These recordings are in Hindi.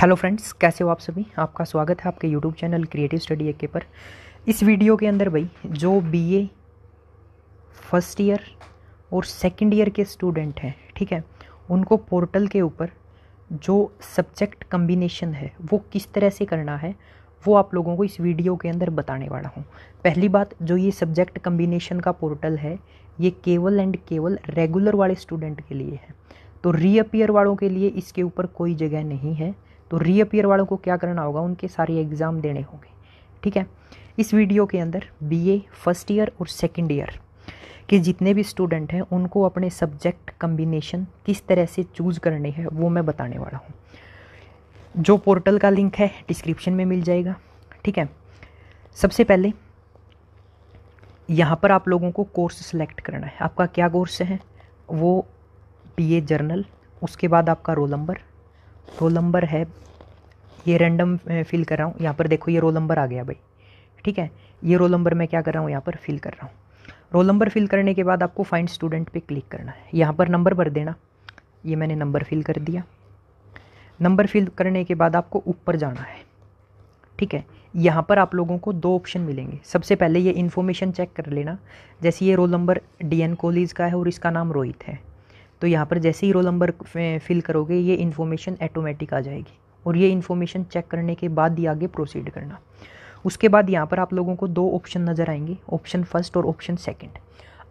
हेलो फ्रेंड्स कैसे हो आप सभी आपका स्वागत है आपके YouTube channel creative study AK पर इस वीडियो के अंदर भाई जो बीए फर्स्ट ईयर और सेकंड ईयर के स्टूडेंट हैं ठीक है उनको पोर्टल के ऊपर जो सब्जेक्ट कम्बिनेशन है वो किस तरह से करना है वो आप लोगों को इस वीडियो के अंदर बताने वाला हूँ पहली बात जो ये सब्जेक्ट कम्बिनेशन का पोर्टल है ये केवल एंड केवल रेगुलर वाले स्टूडेंट के लिए है तो रीअपियर वालों के लिए इसके ऊपर कोई जगह नहीं है तो रीअपियर वालों को क्या करना होगा उनके सारे एग्ज़ाम देने होंगे ठीक है इस वीडियो के अंदर बीए फर्स्ट ईयर और सेकंड ईयर के जितने भी स्टूडेंट हैं उनको अपने सब्जेक्ट कम्बिनेशन किस तरह से चूज़ करने हैं वो मैं बताने वाला हूँ जो पोर्टल का लिंक है डिस्क्रिप्शन में मिल जाएगा ठीक है सबसे पहले यहाँ पर आप लोगों को कोर्स सेलेक्ट करना है आपका क्या कोर्स है वो बी ए जर्नल उसके बाद आपका रोल नंबर रोल नंबर है ये रैंडम फिल कर रहा हूँ यहाँ पर देखो ये रोल नंबर आ गया भाई ठीक है ये रोल नंबर मैं क्या कर रहा हूँ यहाँ पर फिल कर रहा हूँ रोल नंबर फिल करने के बाद आपको फाइंड स्टूडेंट पे क्लिक करना है यहाँ पर नंबर भर देना ये मैंने नंबर फिल कर दिया नंबर फिल करने के बाद आपको ऊपर जाना है ठीक है यहाँ पर आप लोगों को दो ऑप्शन मिलेंगे सबसे पहले ये इन्फॉर्मेशन चेक कर लेना जैसे ये roll number D N college का है और इसका नाम रोहित है तो यहाँ पर जैसे ही रोल नंबर फिल करोगे ये इन्फॉर्मेशन ऐटोमेटिक आ जाएगी और ये इन्फॉर्मेशन चेक करने के बाद ही आगे प्रोसीड करना उसके बाद यहाँ पर आप लोगों को दो ऑप्शन नज़र आएंगे ऑप्शन फर्स्ट और ऑप्शन सेकंड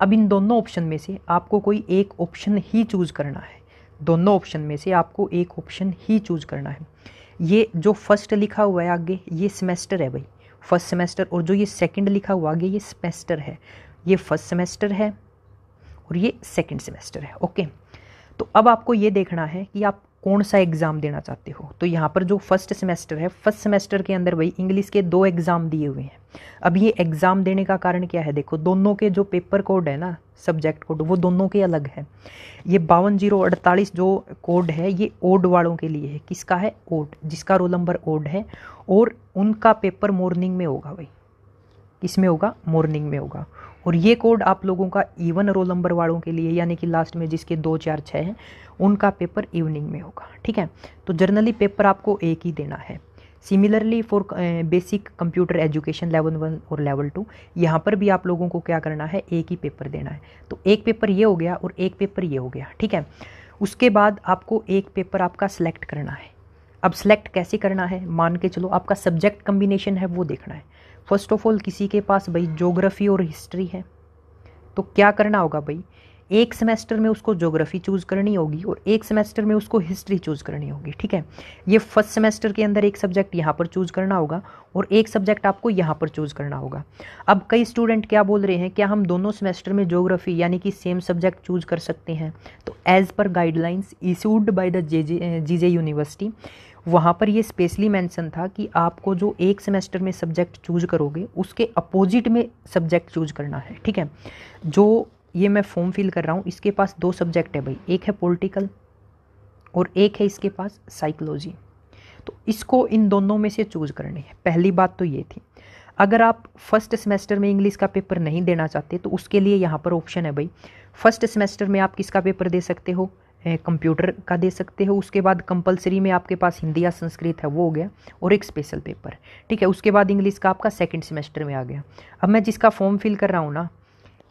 अब इन दोनों ऑप्शन में से आपको कोई एक ऑप्शन ही चूज़ करना है दोनों ऑप्शन में से आपको एक ऑप्शन ही चूज़ करना है ये जो फर्स्ट लिखा हुआ है आगे ये सेमेस्टर है भाई फर्स्ट सेमेस्टर और जो ये सेकंड लिखा हुआ आगे ये सेमेस्टर है ये फर्स्ट सेमेस्टर है और ये सेकेंड सेमेस्टर है ओके तो अब आपको ये देखना है कि आप कौन सा एग्ज़ाम देना चाहते हो तो यहाँ पर जो फर्स्ट सेमेस्टर है फर्स्ट सेमेस्टर के अंदर भाई इंग्लिश के दो एग्ज़ाम दिए हुए हैं अब ये एग्ज़ाम देने का कारण क्या है देखो दोनों के जो पेपर कोड है ना सब्जेक्ट कोड वो दोनों के अलग है ये बावन जीरो अड़तालीस जो कोड है ये ओड वालों के लिए है किसका है ओड जिसका रोल नंबर ओड है और उनका पेपर मॉर्निंग में होगा भाई किस में होगा मॉर्निंग में होगा और ये कोड आप लोगों का इवन रोल नंबर वालों के लिए यानी कि लास्ट में जिसके दो चार छः हैं उनका पेपर इवनिंग में होगा ठीक है तो जर्नली पेपर आपको एक ही देना है similarly for basic computer education level one और लेवल टू यहाँ पर भी आप लोगों को क्या करना है एक ही पेपर देना है तो एक पेपर ये हो गया और एक पेपर ये हो गया ठीक है उसके बाद आपको एक पेपर आपका सेलेक्ट करना है अब सिलेक्ट कैसे करना है मान के चलो आपका सब्जेक्ट कम्बिनेशन है वो देखना है फर्स्ट ऑफ ऑल किसी के पास भाई जोग्राफ़ी और हिस्ट्री है तो क्या करना होगा भाई एक सेमेस्टर में उसको जोग्राफ़ी चूज़ करनी होगी और एक सेमेस्टर में उसको हिस्ट्री चूज़ करनी होगी ठीक है ये फर्स्ट सेमेस्टर के अंदर एक सब्जेक्ट यहाँ पर चूज़ करना होगा और एक सब्जेक्ट आपको यहाँ पर चूज़ करना होगा अब कई स्टूडेंट क्या बोल रहे हैं क्या हम दोनों सेमेस्टर में जोग्राफ़ी यानी कि सेम सब्जेक्ट चूज़ कर सकते हैं तो as per guidelines issued by the J J J university वहाँ पर ये स्पेशली मेंशन था कि आपको जो एक सेमेस्टर में सब्जेक्ट चूज करोगे उसके अपोजिट में सब्जेक्ट चूज करना है ठीक है जो ये मैं फॉर्म फिल कर रहा हूँ इसके पास दो सब्जेक्ट है भाई एक है पॉलिटिकल और एक है इसके पास साइकोलॉजी तो इसको इन दोनों में से चूज करनी है पहली बात तो ये थी अगर आप फर्स्ट सेमेस्टर में इंग्लिश का पेपर नहीं देना चाहते तो उसके लिए यहाँ पर ऑप्शन है भाई फर्स्ट सेमेस्टर में आप किसका पेपर दे सकते हो कंप्यूटर का दे सकते हो उसके बाद कंपलसरी में आपके पास हिंदी या संस्कृत है वो हो गया और एक स्पेशल पेपर ठीक है उसके बाद इंग्लिश का आपका सेकेंड सेमेस्टर में आ गया अब मैं जिसका फॉर्म फिल कर रहा हूँ ना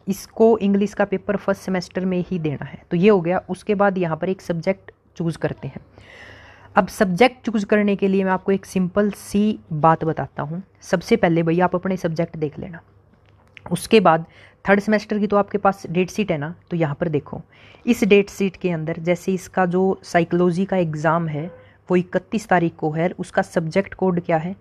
इसको इंग्लिश का पेपर फर्स्ट सेमेस्टर में ही देना है तो ये हो गया उसके बाद यहाँ पर एक सब्जेक्ट चूज़ करते हैं अब सब्जेक्ट चूज़ करने के लिए मैं आपको एक सिंपल सी बात बताता हूँ सबसे पहले भैया आप अपने सब्जेक्ट देख लेना उसके बाद थर्ड सेमेस्टर की तो आपके पास डेट सीट है ना तो यहाँ पर देखो इस डेट सीट के अंदर जैसे इसका जो साइकोलॉजी का एग्ज़ाम है वो इकतीस तारीख को है उसका सब्जेक्ट कोड क्या है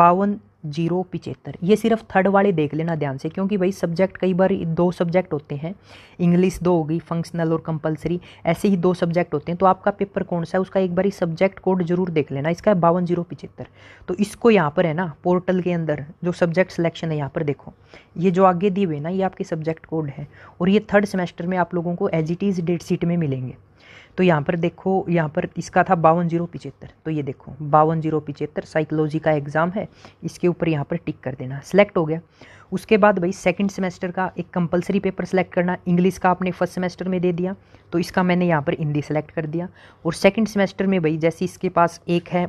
बावन जीरो पिचहत्तर ये सिर्फ थर्ड वाले देख लेना ध्यान से क्योंकि भाई सब्जेक्ट कई बार दो सब्जेक्ट होते हैं इंग्लिश दो होगी फंक्शनल और कंपलसरी ऐसे ही दो सब्जेक्ट होते हैं तो आपका पेपर कौन सा है उसका एक बार सब्जेक्ट कोड जरूर देख लेना इसका है बावन जीरो पिचहत्तर तो इसको यहाँ पर है ना पोर्टल के अंदर जो सब्जेक्ट सिलेक्शन है यहाँ पर देखो ये जो आगे दिए हुए ना ये आपके सब्जेक्ट कोड है और ये थर्ड सेमेस्टर में आप लोगों को as it is date sheet में मिलेंगे तो यहाँ पर देखो यहाँ पर इसका था बावन जीरो पिचहत्तर तो ये देखो बावन जीरो पिचहत्तर साइकोलॉजी का एग्ज़ाम है इसके ऊपर यहाँ पर टिक कर देना सेलेक्ट हो गया उसके बाद भाई सेकंड सेमेस्टर का एक कंपलसरी पेपर सेलेक्ट करना इंग्लिश का आपने फर्स्ट सेमेस्टर में दे दिया तो इसका मैंने यहाँ पर हिंदी सेलेक्ट कर दिया और सेकेंड सेमेस्टर में भाई जैसे इसके पास एक है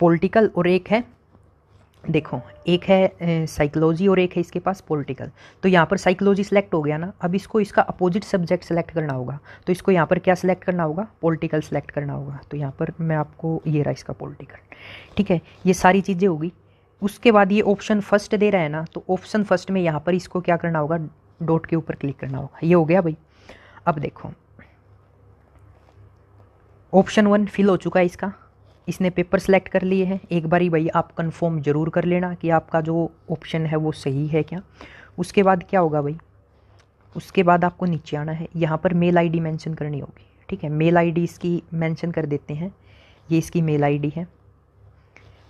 पोलिटिकल और एक है देखो एक है साइकोलॉजी और एक है इसके पास पॉलिटिकल तो यहाँ पर साइकोलॉजी सेलेक्ट हो गया ना अब इसको इसका अपोजिट सब्जेक्ट सेलेक्ट करना होगा तो इसको यहाँ पर क्या सिलेक्ट करना होगा पॉलिटिकल सेलेक्ट करना होगा तो यहाँ पर मैं आपको ये रहा इसका पॉलिटिकल ठीक है ये सारी चीज़ें होगी उसके बाद ये ऑप्शन फर्स्ट दे रहा है ना तो ऑप्शन फर्स्ट में यहाँ पर इसको क्या करना होगा डॉट के ऊपर क्लिक करना होगा ये हो गया भाई अब देखो ऑप्शन वन फिल हो चुका है इसका इसने पेपर सेलेक्ट कर लिए हैं एक बारी भाई आप कंफर्म ज़रूर कर लेना कि आपका जो ऑप्शन है वो सही है क्या उसके बाद क्या होगा भाई उसके बाद आपको नीचे आना है यहाँ पर मेल आईडी मेंशन करनी होगी ठीक है मेल आईडी इसकी मेंशन कर देते हैं ये इसकी मेल आईडी है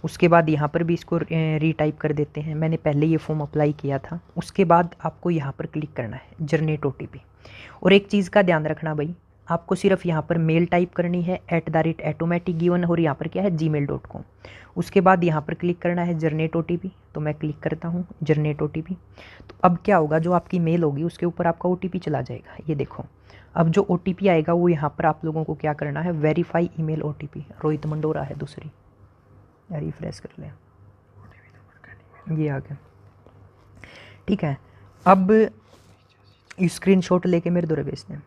उसके बाद यहाँ पर भी इसको रीटाइप कर देते हैं मैंने पहले ये फॉर्म अप्लाई किया था उसके बाद आपको यहाँ पर क्लिक करना है जर्नेट ओ और एक चीज़ का ध्यान रखना भाई आपको सिर्फ यहाँ पर मेल टाइप करनी है at the rate automatic given और यहाँ पर क्या है जी मेल डॉट कॉम उसके बाद यहाँ पर क्लिक करना है जर्नेट ओ तो मैं क्लिक करता हूँ जर्नेट ओ तो अब क्या होगा जो आपकी मेल होगी उसके ऊपर आपका ओ चला जाएगा ये देखो अब जो ओ आएगा वो यहाँ पर आप लोगों को क्या करना है verify e mail Rohit Mandora है दूसरी रिफ्रेश कर लें ये आ गया ठीक है अब शॉट लेके मेरे दौरे भेजते हैं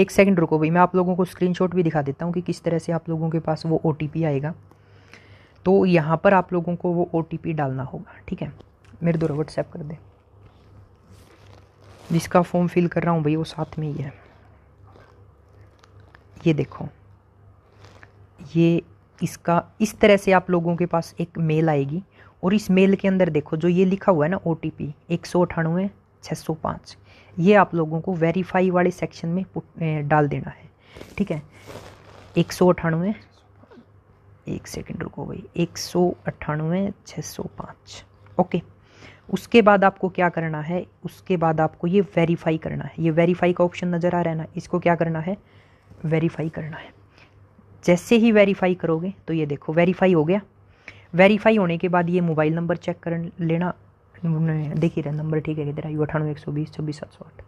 एक सेकंड रुको भाई मैं आप लोगों को स्क्रीनशॉट भी दिखा देता हूँ कि किस तरह से आप लोगों के पास वो ओ आएगा तो यहाँ पर आप लोगों को वो ओ डालना होगा ठीक है मेरे दो व्हाट्सएप कर दे जिसका फॉर्म फिल कर रहा हूँ भाई वो साथ में ही है ये देखो ये इसका इस तरह से आप लोगों के पास एक मेल आएगी और इस मेल के अंदर देखो जो ये लिखा हुआ है ना ओ टी पी एक सौ अठानवे छः ये आप लोगों को वेरीफाई वाले सेक्शन में डाल देना है ठीक है एक सौ अठानवे एक सेकेंड रुको भाई एक सौ अट्ठानवे छः सौ पाँच ओके उसके बाद आपको क्या करना है उसके बाद आपको ये वेरीफाई करना है ये वेरीफाई का ऑप्शन नज़र आ रहा है ना इसको क्या करना है वेरीफाई करना है जैसे ही वेरीफाई करोगे तो ये देखो वेरीफाई हो गया वेरीफाई होने के बाद ये मोबाइल नंबर चेक कर लेना देख ही रहे नंबर ठीक है किधर आई अठानवे एक सौ बीस छब्बीस सात सौ आठ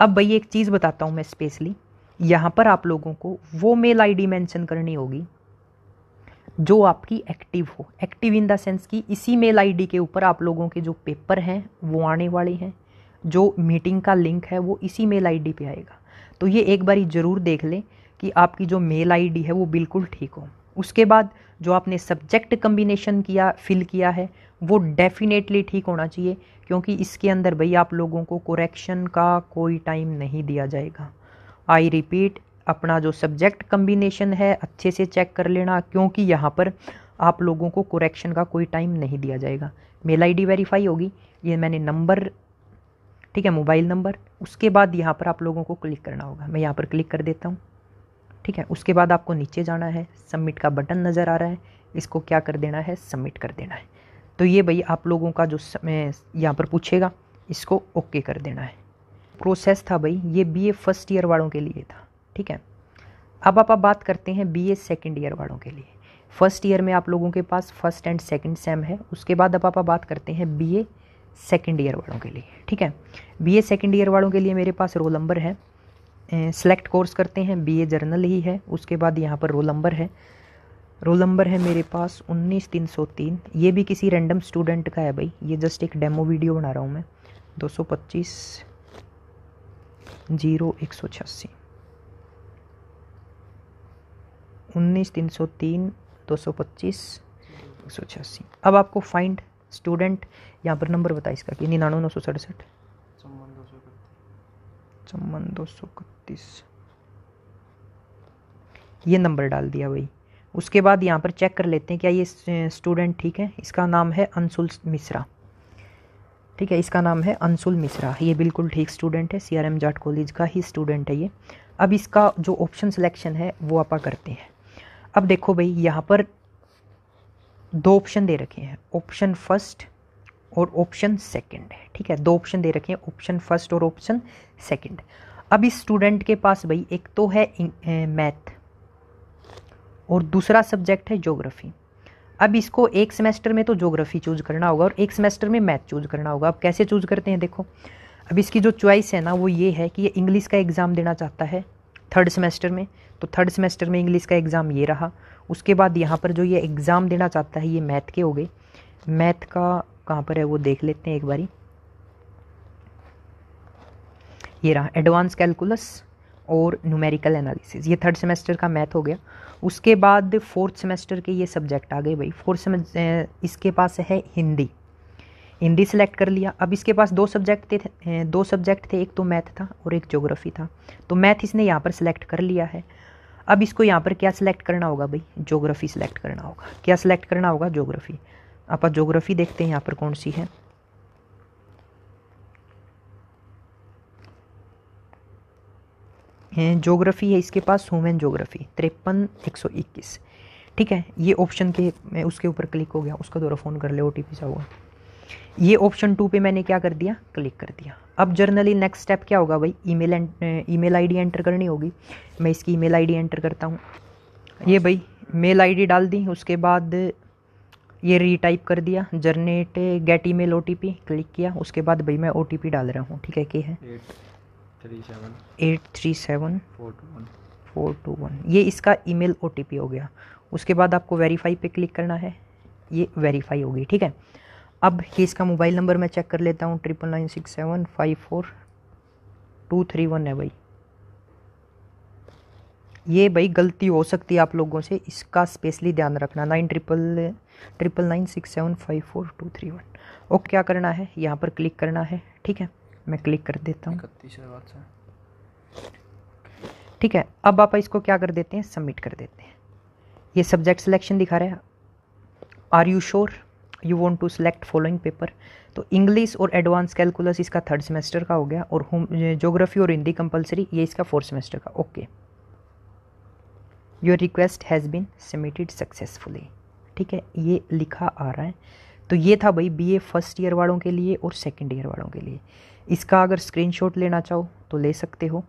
अब भैया एक चीज़ बताता हूँ मैं स्पेशली यहाँ पर आप लोगों को वो मेल आईडी मेंशन करनी होगी जो आपकी एक्टिव हो एक्टिव इन द सेंस कि इसी मेल आईडी के ऊपर आप लोगों के जो पेपर हैं वो आने वाले हैं जो मीटिंग का लिंक है वो इसी मेल आईडी पे आएगा तो ये एक बारी ज़रूर देख लें कि आपकी जो मेल आईडी है वो बिल्कुल ठीक हो उसके बाद जो आपने सब्जेक्ट कम्बिनेशन किया फिल किया है वो डेफिनेटली ठीक होना चाहिए क्योंकि इसके अंदर भाई आप लोगों को कोरेक्शन का कोई टाइम नहीं दिया जाएगा आई रिपीट अपना जो सब्जेक्ट कम्बिनेशन है अच्छे से चेक कर लेना क्योंकि यहाँ पर आप लोगों को कोरेक्शन का कोई टाइम नहीं दिया जाएगा मेल आईडी वेरीफाई होगी ये मैंने नंबर ठीक है मोबाइल नंबर उसके बाद यहाँ पर आप लोगों को क्लिक करना होगा मैं यहाँ पर क्लिक कर देता हूँ ठीक है उसके बाद आपको नीचे जाना है सबमिट का बटन नज़र आ रहा है इसको क्या कर देना है सबमिट कर देना है तो ये भाई आप लोगों का जो समय यहाँ पर पूछेगा इसको ओके कर देना है प्रोसेस था भाई ये बीए फर्स्ट ईयर वालों के लिए था ठीक है अब आप, बात करते हैं बीए सेकंड ईयर वालों के लिए फर्स्ट ईयर में आप लोगों के पास फर्स्ट एंड सेकंड सेम है उसके बाद अब आप, आप बात करते हैं बीए सेकंड ईयर वालों के लिए ठीक है बीए सेकंड ईयर वालों के लिए मेरे पास रोल नंबर है सेलेक्ट कोर्स करते हैं बीए जर्नल ही है उसके बाद यहाँ पर रोल नंबर है रोल नंबर है मेरे पास उन्नीस तीन सौ तीन ये भी किसी रैंडम स्टूडेंट का है भाई ये जस्ट एक डेमो वीडियो बना रहा हूँ मैं दो सौ पच्चीस जीरो एक सौ छियासी उन्नीस तीन सौ तीन दो सौ पच्चीस एक सौ छियासी अब आपको फाइंड स्टूडेंट यहाँ पर नंबर बताए इसका कि निन्यानवे नौ सौ सड़सठ चौवन दो सौ पैंतीस ये नंबर डाल दिया भाई उसके बाद यहाँ पर चेक कर लेते हैं क्या ये स्टूडेंट ठीक है इसका नाम है अंशुल मिश्रा ठीक है इसका नाम है अंशुल मिश्रा ये बिल्कुल ठीक स्टूडेंट है सीआरएम जाट कॉलेज का ही स्टूडेंट है ये अब इसका जो ऑप्शन सिलेक्शन है वो आप करते हैं अब देखो भाई यहाँ पर दो ऑप्शन दे रखे हैं ऑप्शन फर्स्ट और ऑप्शन सेकंड ठीक है दो ऑप्शन दे रखे हैं ऑप्शन फर्स्ट और ऑप्शन सेकंड अब इस स्टूडेंट के पास भाई एक तो है मैथ और दूसरा सब्जेक्ट है जोग्राफ़ी अब इसको एक सेमेस्टर में तो जोग्राफ़ी चूज़ करना होगा और एक सेमेस्टर में मैथ चूज़ करना होगा अब कैसे चूज़ करते हैं देखो अब इसकी जो चॉइस है ना वो ये है कि ये इंग्लिश का एग्ज़ाम देना चाहता है थर्ड सेमेस्टर में तो थर्ड सेमेस्टर में इंग्लिश का एग्ज़ाम ये रहा उसके बाद यहाँ पर जो ये एग्ज़ाम देना चाहता है ये मैथ के हो गए मैथ का कहाँ पर है वो देख लेते हैं एक बारी ये रहा एडवांस कैलकुलस और न्यूमेरिकल एनालिसिस ये थर्ड सेमेस्टर का मैथ हो गया उसके बाद फोर्थ सेमेस्टर के ये सब्जेक्ट आ गए भाई फोर्थ सेमेस्टर इसके पास है हिंदी हिंदी सेलेक्ट कर लिया अब इसके पास दो सब्जेक्ट थे दो सब्जेक्ट थे एक तो मैथ था और एक जोग्राफ़ी था तो मैथ इसने यहाँ पर सिलेक्ट कर लिया है अब इसको यहाँ पर क्या सिलेक्ट करना होगा भाई जोग्राफ़ी सेलेक्ट करना होगा क्या सिलेक्ट करना होगा जोग्राफ़ी आप जोग्राफ़ी देखते हैं यहाँ पर कौन सी है जोग्राफ़ी है इसके पास ह्यूमन जोग्राफ़ी तिरपन एक सौ इक्कीस ठीक है ये ऑप्शन के मैं उसके ऊपर क्लिक हो गया उसका दोरा फ़ोन कर ले ओ टी पी होगा ये ऑप्शन टू पे मैंने क्या कर दिया क्लिक कर दिया अब जर्नली नेक्स्ट स्टेप क्या होगा भाई e mail I D enter करनी होगी मैं इसकी आई डी एंटर करता हूँ ये भाई मेल डी डाल दी उसके बाद ये रीटाइप कर दिया जर्नेट गेट ई मेल ओ क्लिक किया उसके बाद भाई मैं ओ डाल रहा हूँ ठीक है के है eight three seven four two one ये इसका ईमेल ओ हो गया उसके बाद आपको वेरीफाई पे क्लिक करना है ये वेरीफाई होगी ठीक है अब ये इसका मोबाइल नंबर मैं चेक कर लेता हूँ triple nine six seven five four two three one है भाई ये भाई गलती हो सकती है आप लोगों से इसका स्पेशली ध्यान रखना nine triple triple nine six seven five four two three one okay क्या करना है यहाँ पर क्लिक करना है ठीक है मैं क्लिक कर देता हूँ ठीक है अब आप इसको क्या कर देते हैं सबमिट कर देते हैं ये सब्जेक्ट सिलेक्शन दिखा रहे हैं are you sure you want to select following paper तो इंग्लिश और एडवांस कैलकुलस इसका थर्ड सेमेस्टर का हो गया और होम जोग्राफी और हिंदी कंपलसरी ये इसका फोर्थ सेमेस्टर का okay your request has been submitted successfully ठीक है ये लिखा आ रहा है तो ये था भाई बीए फर्स्ट ईयर वालों के लिए और सेकंड ईयर वालों के लिए इसका अगर स्क्रीनशॉट लेना चाहो तो ले सकते हो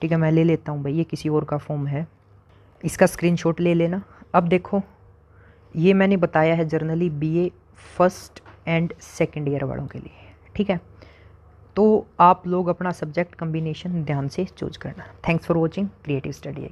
ठीक है मैं ले लेता हूँ भाई ये किसी और का फॉर्म है इसका स्क्रीन ले लेना अब देखो ये मैंने बताया है generally B first and second year वालों के लिए ठीक है तो आप लोग अपना सब्जेक्ट कम्बिनेशन ध्यान से चूज करना thanks for watching creative study